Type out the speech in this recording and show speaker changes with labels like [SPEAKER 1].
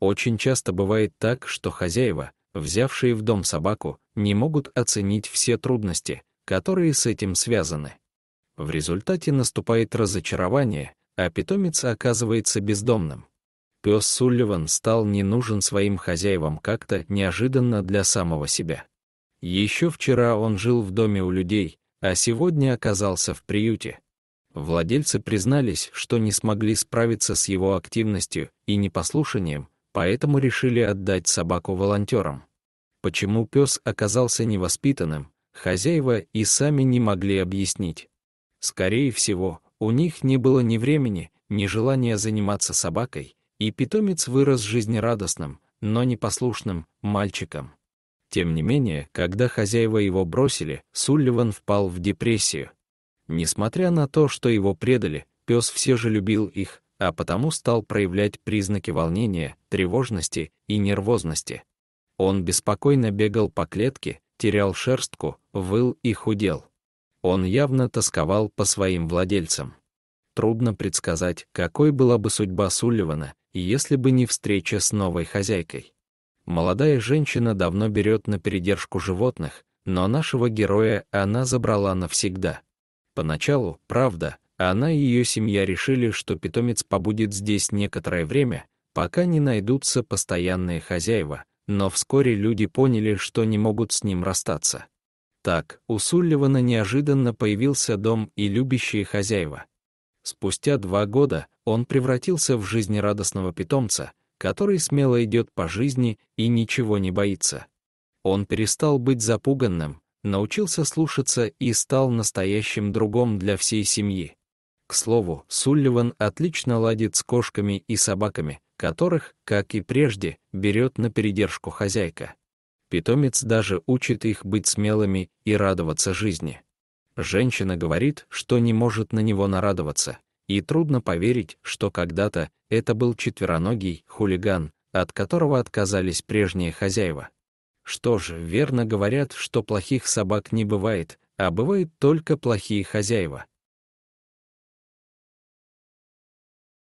[SPEAKER 1] Очень часто бывает так, что хозяева, взявшие в дом собаку, не могут оценить все трудности, которые с этим связаны. В результате наступает разочарование, а питомец оказывается бездомным. Пес Сулливан стал не нужен своим хозяевам как-то неожиданно для самого себя. Еще вчера он жил в доме у людей, а сегодня оказался в приюте. Владельцы признались, что не смогли справиться с его активностью и непослушанием, поэтому решили отдать собаку волонтерам. Почему пес оказался невоспитанным, хозяева и сами не могли объяснить. Скорее всего, у них не было ни времени, ни желания заниматься собакой, и питомец вырос жизнерадостным, но непослушным мальчиком. Тем не менее, когда хозяева его бросили, Сулливан впал в депрессию. Несмотря на то, что его предали, пес все же любил их, а потому стал проявлять признаки волнения, тревожности и нервозности. Он беспокойно бегал по клетке, терял шерстку, выл и худел. Он явно тосковал по своим владельцам. Трудно предсказать, какой была бы судьба Сулливана, если бы не встреча с новой хозяйкой. Молодая женщина давно берет на передержку животных, но нашего героя она забрала навсегда. Поначалу, правда, она и ее семья решили, что питомец побудет здесь некоторое время, пока не найдутся постоянные хозяева, но вскоре люди поняли, что не могут с ним расстаться. Так, у Сулливана неожиданно появился дом и любящие хозяева. Спустя два года он превратился в жизнерадостного питомца, который смело идет по жизни и ничего не боится. Он перестал быть запуганным, научился слушаться и стал настоящим другом для всей семьи. К слову, Сулливан отлично ладит с кошками и собаками, которых, как и прежде, берет на передержку хозяйка. Питомец даже учит их быть смелыми и радоваться жизни. Женщина говорит, что не может на него нарадоваться, и трудно поверить, что когда-то это был четвероногий хулиган, от которого отказались прежние хозяева. Что же, верно говорят, что плохих собак не бывает, а бывают только плохие хозяева.